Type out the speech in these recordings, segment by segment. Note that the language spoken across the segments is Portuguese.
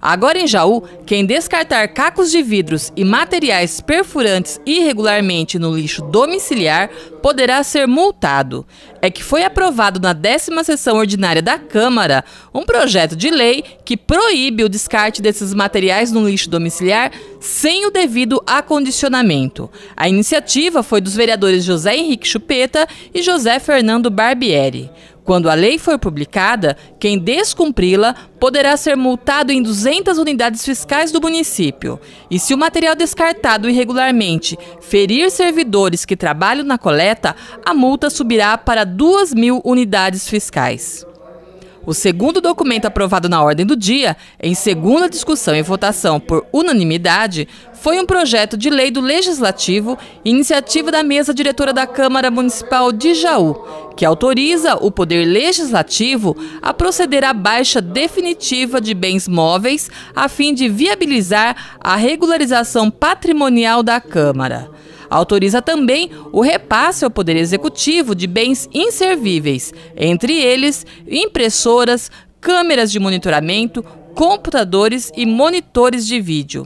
Agora em Jaú, quem descartar cacos de vidros e materiais perfurantes irregularmente no lixo domiciliar poderá ser multado. É que foi aprovado na décima sessão ordinária da Câmara um projeto de lei que proíbe o descarte desses materiais no lixo domiciliar sem o devido acondicionamento. A iniciativa foi dos vereadores José Henrique Chupeta e José Fernando Barbieri. Quando a lei for publicada, quem descumpri-la poderá ser multado em 200 unidades fiscais do município. E se o material descartado irregularmente ferir servidores que trabalham na coleta, a multa subirá para 2 mil unidades fiscais. O segundo documento aprovado na ordem do dia, em segunda discussão e votação por unanimidade, foi um projeto de lei do Legislativo, iniciativa da mesa diretora da Câmara Municipal de Jaú, que autoriza o Poder Legislativo a proceder à baixa definitiva de bens móveis a fim de viabilizar a regularização patrimonial da Câmara. Autoriza também o repasse ao Poder Executivo de bens inservíveis, entre eles impressoras, câmeras de monitoramento, computadores e monitores de vídeo.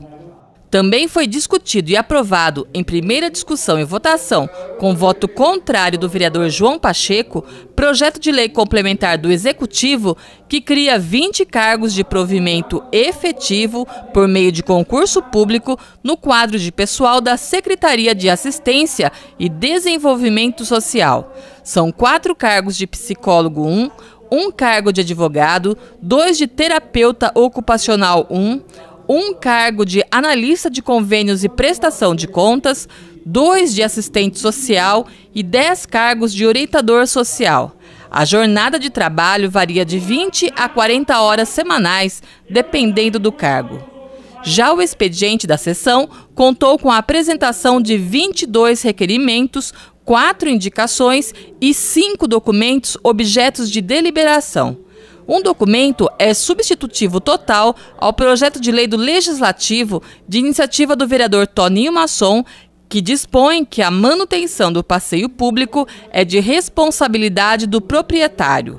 Também foi discutido e aprovado em primeira discussão e votação, com voto contrário do vereador João Pacheco, projeto de lei complementar do Executivo que cria 20 cargos de provimento efetivo por meio de concurso público no quadro de pessoal da Secretaria de Assistência e Desenvolvimento Social. São quatro cargos de psicólogo 1, um cargo de advogado, dois de terapeuta ocupacional 1, um, um cargo de analista de convênios e prestação de contas, dois de assistente social e dez cargos de orientador social. A jornada de trabalho varia de 20 a 40 horas semanais, dependendo do cargo. Já o expediente da sessão contou com a apresentação de 22 requerimentos, quatro indicações e cinco documentos objetos de deliberação. Um documento é substitutivo total ao projeto de lei do Legislativo de iniciativa do vereador Toninho Masson, que dispõe que a manutenção do passeio público é de responsabilidade do proprietário.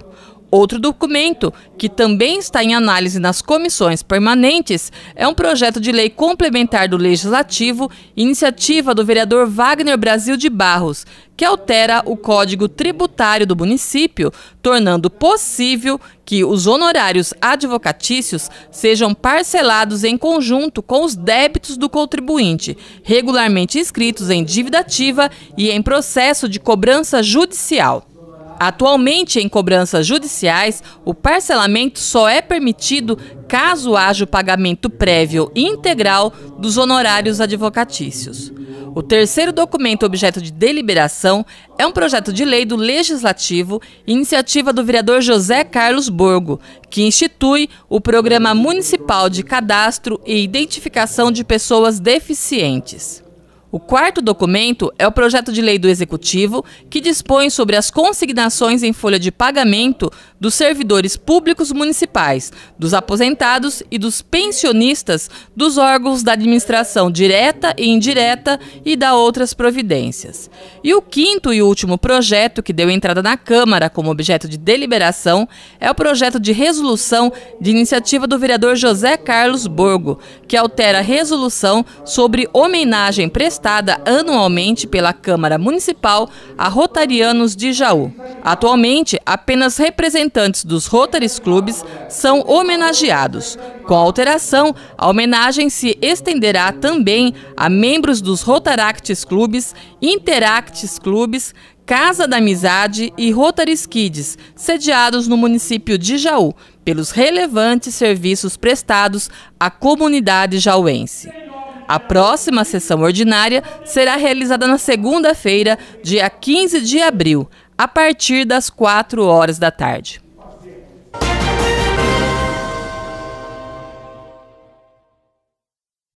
Outro documento, que também está em análise nas comissões permanentes, é um projeto de lei complementar do Legislativo, iniciativa do vereador Wagner Brasil de Barros, que altera o Código Tributário do município, tornando possível que os honorários advocatícios sejam parcelados em conjunto com os débitos do contribuinte, regularmente inscritos em dívida ativa e em processo de cobrança judicial. Atualmente, em cobranças judiciais, o parcelamento só é permitido caso haja o pagamento prévio integral dos honorários advocatícios. O terceiro documento objeto de deliberação é um projeto de lei do Legislativo, iniciativa do vereador José Carlos Borgo, que institui o Programa Municipal de Cadastro e Identificação de Pessoas Deficientes. O quarto documento é o projeto de lei do Executivo, que dispõe sobre as consignações em folha de pagamento dos servidores públicos municipais, dos aposentados e dos pensionistas dos órgãos da administração direta e indireta e da outras providências. E o quinto e último projeto que deu entrada na Câmara como objeto de deliberação é o projeto de resolução de iniciativa do vereador José Carlos Borgo, que altera a resolução sobre homenagem prestada prestada anualmente pela Câmara Municipal a Rotarianos de Jaú. Atualmente, apenas representantes dos Rotaries Clubes são homenageados. Com a alteração, a homenagem se estenderá também a membros dos Rotaractes Clubes, Interactes Clubes, Casa da Amizade e Rotaries Kids, sediados no município de Jaú, pelos relevantes serviços prestados à comunidade jauense. A próxima sessão ordinária será realizada na segunda-feira, dia 15 de abril, a partir das 4 horas da tarde.